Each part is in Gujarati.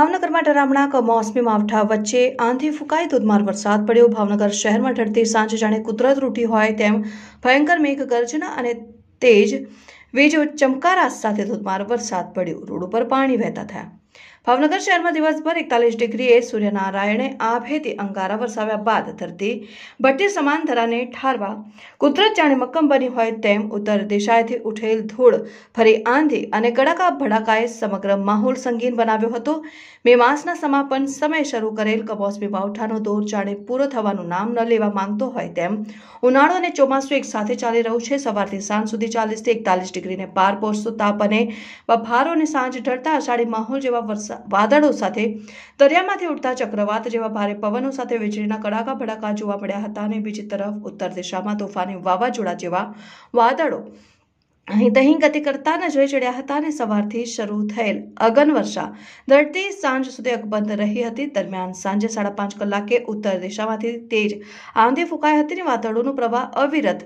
ભાવનગરમાં ડરામણા કમોસમી માવઠા વચ્ચે આંધી ફૂંકાઈ ધોધમાર વરસાદ પડ્યો ભાવનગર શહેરમાં ઠરતી સાંજે જાણે કુદરત રૂટી હોય તેમ ભયંકર મેઘ ગર્જના અને તેજ વીજો ચમકારા સાથે ધોધમાર વરસાદ પડ્યો રોડ ઉપર પાણી વહેતા થયા ભાવનગર શહેરમાં દિવસભર એકતાલીસ ડિગ્રીએ સૂર્યનારાયણે આભેથી અંગારા વરસાવ્યા બાદ ધરતી ભટ્ટી સમાન ધરાને ઠારવા કુદરત જાણે મક્કમ બની હોય તેમ ઉત્તર દિશાએથી ઉઠેલ ધૂળ ફરી આંધી અને કડાકા ભડાકાએ સમગ્ર માહોલ સંગીન બનાવ્યો હતો મે માસના સમાપન સમય શરૂ કરેલ કમોસમી માવઠાનો દોર જાણે પૂરો થવાનું નામ ન લેવા માંગતો હોય તેમ ઉનાળો અને ચોમાસું એક સાથે ચાલી રહ્યું છે સવારથી સાંજ સુધી ચાલીસથી એકતાલીસ ડિગ્રીને પાર પહોંચતો તાપ અને બફારો અને સાંજ ઢળતા અષાઢી માહોલ જેવા જેવા વાદળો સાથે દરિયામાંથી ઉડતા ચક્રવાત જેવા ભારે પવનો સાથે વીજળીના કડાકા ભડાકા જોવા મળ્યા હતા અને બીજી તરફ ઉત્તર દિશામાં તોફાની વાવાઝોડા જેવા વાદળો અહીં દહીં ગતિ કરતાના જોઈ ચડ્યા હતા અને સવારથી શરૂ થયેલ અગનવર્ષા વર્ષા ધરતી સાંજ સુધી અકબંધ રહી હતી દરમિયાન સાંજે સાડા પાંચ કલાકે ઉત્તર દિશામાંથી તેજ આંધી ફૂંકાઈ હતી અને વાદળોનો પ્રવાહ અવિરત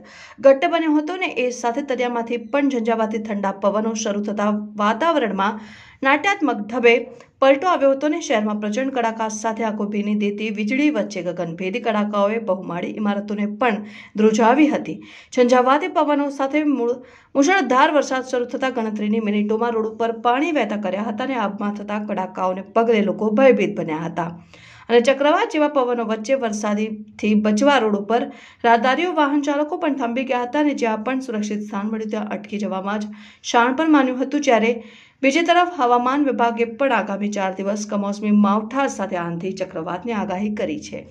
ઘટ્ટ બન્યો હતો ને એ સાથે તરિયામાંથી પણ ઝંઝાવાતી ઠંડા પવનો શરૂ થતા વાતાવરણમાં નાટ્યાત્મક ધબે પલટો આવ્યો હતો ને શહેરમાં પ્રચંડ કડાકા સાથે આખો ભીની દેતી વીજળી વચ્ચે ગગનભેદી કડાકાઓએ બહુમાળી ઇમારતોને પણ ધ્રુજાવી હતી ઝંઝાવાતી પવનો સાથે મુશળધાર વરસાદ શરૂ થતા ગણતરીની મિનિટોમાં રોડ ઉપર પાણી વહેતા કર્યા હતા અને આબમાં થતા કડાકાઓને પગલે લોકો ભયભીત બન્યા હતા અને ચક્રવાત જેવા પવનો વચ્ચે વરસાદીથી બચવા રોડ ઉપર રાહદારીઓ વાહન ચાલકો પણ થંભી ગયા હતા અને જ્યાં પણ સુરક્ષિત સ્થાન મળ્યું ત્યાં અટકી જવામાં જ શાણ પણ માન્યું હતું જ્યારે બીજી તરફ હવામાન વિભાગે પણ આગામી ચાર દિવસ કમોસમી માવઠા સાથે આંધી ચક્રવાતની આગાહી કરી છે